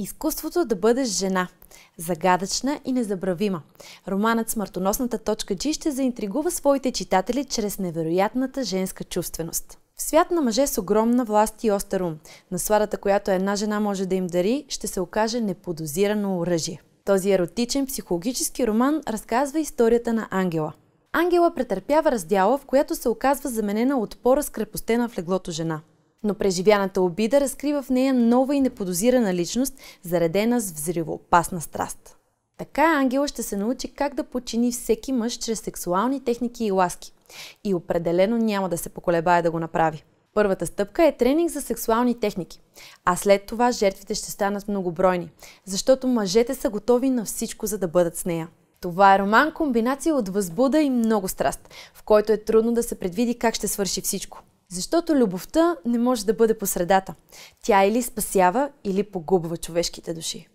Изкуството да бъдеш жена. Загадъчна и незабравима. Романът Смъртоносната точка G ще заинтригува своите читатели чрез невероятната женска чувственост. В свят на мъже с огромна власт и остър ум, насладата, която една жена може да им дари, ще се окаже неподозирано оръжие. Този еротичен психологически роман разказва историята на Ангела. Ангела претърпява раздяла, в която се оказва заменена от по-разкрепостена в леглото жена. Но преживяната обида разкрива в нея нова и неподозирана личност, заредена с взривоопасна страст. Така Ангела ще се научи как да почини всеки мъж чрез сексуални техники и ласки. И определено няма да се поколебае да го направи. Първата стъпка е тренинг за сексуални техники, а след това жертвите ще станат многобройни, защото мъжете са готови на всичко, за да бъдат с нея. Това е роман комбинация от възбуда и много страст, в който е трудно да се предвиди как ще свърши всичко. Защото любовта не може да бъде посредата. Тя или спасява, или погубва човешките души.